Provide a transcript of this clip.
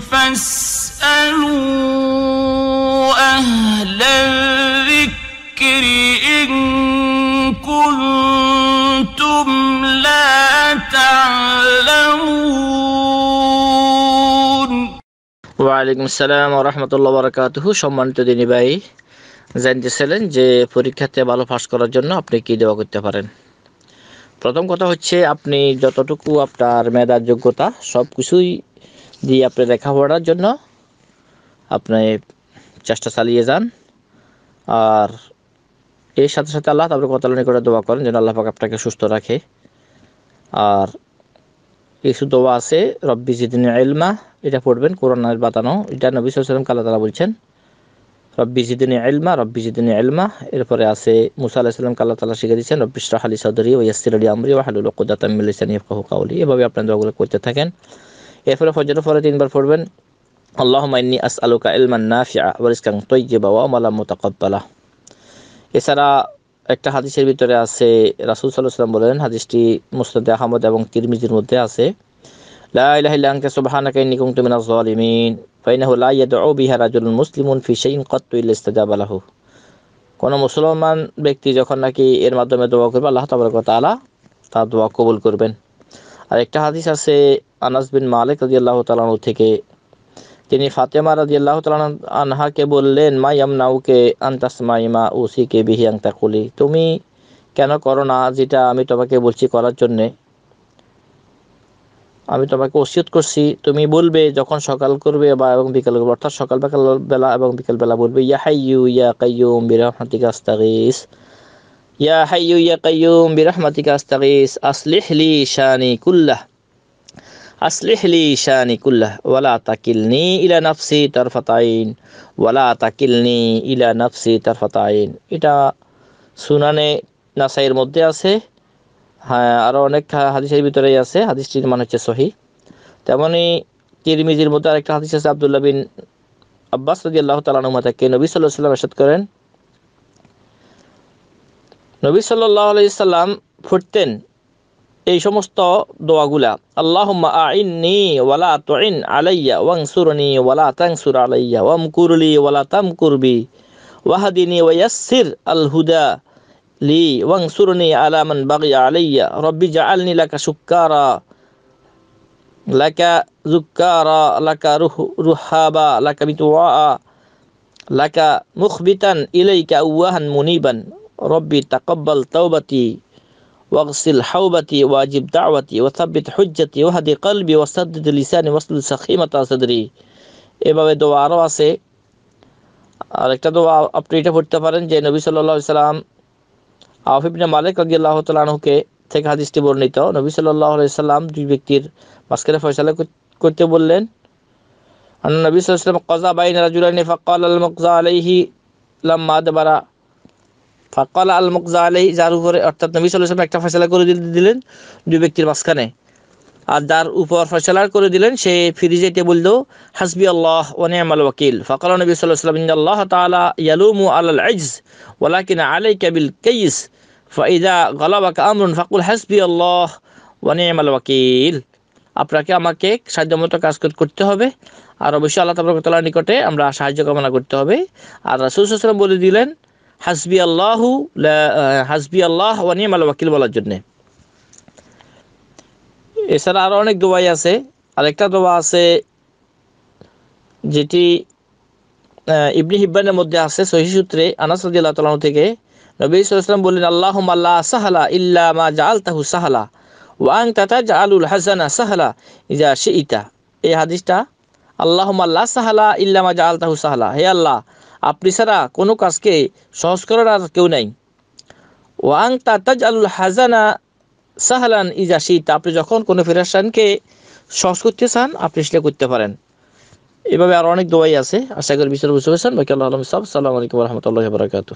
ওয়ালাইকুম আসসালাম রহমতুল্লাহ বারকাতহ সম্মানিত দিনী ভাই জানতেছিলেন যে পরীক্ষাতে ভালো পাস করার জন্য আপনি কি দেওয়া করতে পারেন প্রথম কথা হচ্ছে আপনি যতটুকু আপনার মেধার যোগ্যতা সব কিছুই দিয়ে আপনি পড়ার জন্য আপনি চেষ্টা চালিয়ে যান আর এর সাথে সাথে আল্লাহ তারপরে কতালনি করে দোয়া করেন যেন আল্লাহ পাক আপনাকে সুস্থ রাখে আর কিছু দোয়া আছে রব্বি জিদিন এলমা এটা পড়বেন কোরআনের বাতানো এটা নবী সাল্লাম কাল্লা তালা বলছেন রব্বি জিদিন এলমা রব্বি জিদিন এলমা এরপরে আছে মুসা আল্লাহ সাল্লাম কাল্লা তালা শিখে দিয়েছেন রব্বি শাহ আলী সদরি ও ইয়াসির আলী আমরি ওয়াহালুল কুদাতামিল ইসানি কাউলি এভাবে আপনার দোয়াগুলো করতে থাকেন এরপরে ফজরের পরে তিনবার পড়বেন আল্লাহ মাইনি আস আলুকা ইলমান নাফিয়া আবার ইসকাং তৈজিবা ওয়া মালা মোতাকব্বালা এছাড়া একটা হাদিসের ভিতরে আছে রাসুল সাল্লাহ সাল্লাম বলেন হাদিসটি মুস্তাদে আহমদ এবং তিরমিজির মধ্যে আছে লা ইলাহা লাংকে আনতা সুবহানাকা ইন্নী কুনতু মিনাজ ফাইনাহু লা ইয়াদউ বিহা রাজুলুন মুসলিমুন ফি শাইইন কাত্তু ইল্লা ইস্তাজাবা লাহু কোন মুসলমান ব্যক্তি যখন নাকি এর মাধ্যমে দোয়া করবে আল্লাহ তাবারক ওয়া তাআলা তার দোয়া কবুল করবেন আর একটা হাদিস আছে আনাস বিন মালিক রাজি আল্লাহ তালানু থেকে তিনি ফাতেমা রাজি আল্লাহ তালান আনহাকে বললেন মা ইয়ামনাউকে আন্তাসমা ইমা কে বিহি আংতাকুলি তুমি কেন করো না যেটা আমি তোমাকে বলছি করার জন্যে আমি তোমাকে ওসিয়ত করছি তুমি বলবে যখন সকাল করবে বা এবং বিকাল করবে অর্থাৎ সকাল বেলা এবং বিকালবেলা বলবে ইয়া ইউ ইয়া কাইয়ুম বিরাহমাতিক আস্তাগিস ইয়া হাইয়ু ইয়া কাইয়ুম বিরহমাতিকা আস্তাগীস আসলিহ লি শানি কুল্লাহ আসলিহ লি শানি কুল্লাহ ওয়ালা তাকিলনি ইলা নাফসি তারফাতাইন ওয়ালা তাকিলনি ইলা নাফসি তারফাতাইন এটা সুনানে নাসাইয়ের মধ্যে আছে হ্যাঁ আরো অনেক হাদিসের ভিতরেই আছে হাদিসটির মানে হচ্ছে সহি তেমনি তিরমিজির মধ্যে আরেকটা হাদিস আছে আবদুল্লাহ বিন আব্বাস রদি আল্লাহ তালানুমা তাকে নবী সাল্লাহ সাল্লাম এসাদ করেন নবী সাল্লাহ আলাইসাল্লাম ফুটতেন এই সমস্ত দোয়াগুলা আল্লাহম্মা আইননি ওয়ালা তোইন আলাইয়া ওয়াংসুরনি ওয়ালা তাংসুর আলাইয়া ওয়াম কুরলি ওয়ালা তাম কুরবি ওয়াহাদিনী ওয়াসির আল হুদা লি ওয়াংসুরনি আলামান বাগিয়া আলাইয়া রব্বি জাআলনি লাকা শুক্কারা লাকা জুক্কারা লাকা রুহ রুহাবা লাকা মিতুয়া লাকা মুখবিতান ইলাইকা উওয়াহান মুনিবান রব্বি তাকব্বাল তাওবাতি ওয়াগসিল হাউবাতি ওয়াজিব দাওয়াতি ওয়াসাব্বিত হুজ্জাতি ওয়াহাদি কলবি ওয়াসাদ্দিদ লিসানি ওয়াসলুল সাখিমাতা সাদরি এভাবে দোয়া আরও আছে আর একটা দোয়া আপনি এটা পড়তে পারেন যে নবী সাল্লাহ সাল্লাম আফিবনে মালিক রাজিয়াল্লাহ তালাহুকে থেকে হাদিসটি বর্ণিত নবী সাল্লাহ সাল্লাম দুই ব্যক্তির মাঝখানে ফয়সালা করতে বললেন নবী সাল্লাম কজা বাইন রাজুলানি ফাক্কাল আল মকজা আলাইহি লাম্মা দেবারা ফাকাল আল মুকজা আলাই যার উপরে অর্থাৎ নবী সাল্লাম একটা ফয়সলা করে দিলেন দুই ব্যক্তির মাঝখানে আর যার উপর ফয়সলা করে দিলেন সে ফিরে যেতে বলল হাসবি আল্লাহ ওয়ানিয়াম আল ওয়াকিল ফাকাল নবী সাল্লাহ সাল্লাম আল্লাহ তালা ইয়ালুমু আল আইজ ওয়ালাকিন আলাই কাবিল কেইস ফাইদা গলাবাকা আমরুন ফাকুল হাসবি আল্লাহ ওয়ানিয়াম আল ওয়াকিল আপনাকে আমাকে সাধ্যমতো কাজ করতে হবে আর অবশ্যই আল্লাহ তাবরকতলার নিকটে আমরা সাহায্য কামনা করতে হবে আর রাসুল সাল্লাম বলে দিলেন হাসবি আল্লাহু হাসবি আল্লাহ ওয়ানিম আল ওয়াকিল বলার জন্যে এছাড়া আরও অনেক দোয়াই আছে আরেকটা দোয়া আছে যেটি ইবনি হিব্বানের মধ্যে আছে সহি সূত্রে আনাস রাদিয়াল্লাহু তাআলা থেকে নবী সাল্লাল্লাহু বললেন আল্লাহ লা সাহালা ইল্লা মা জাআলতাহু সাহালা ওয়াং আনতা তাজআলুল হাসানা সাহালা ইজা শিইতা এই হাদিসটা আল্লাহ লা সাহালা ইল্লা মা জাআলতাহু সাহালা হে আল্লাহ আপনি ছাড়া কোনো কাজকে সহজ করার আর কেউ নাই ওয়াং তাতাজ আলুল হাজানা সাহালান ইজা তা আপনি যখন কোনো ফেরাসানকে সহজ করতে চান আপনি সেটা করতে পারেন এভাবে আরও অনেক দোয়াই আছে আশা করি বিচার বুঝতে পেরেছেন বাকি আল্লাহ আলম সাহেব সাল্লাম আলাইকুম রহমতুল্লাহ বরাকাত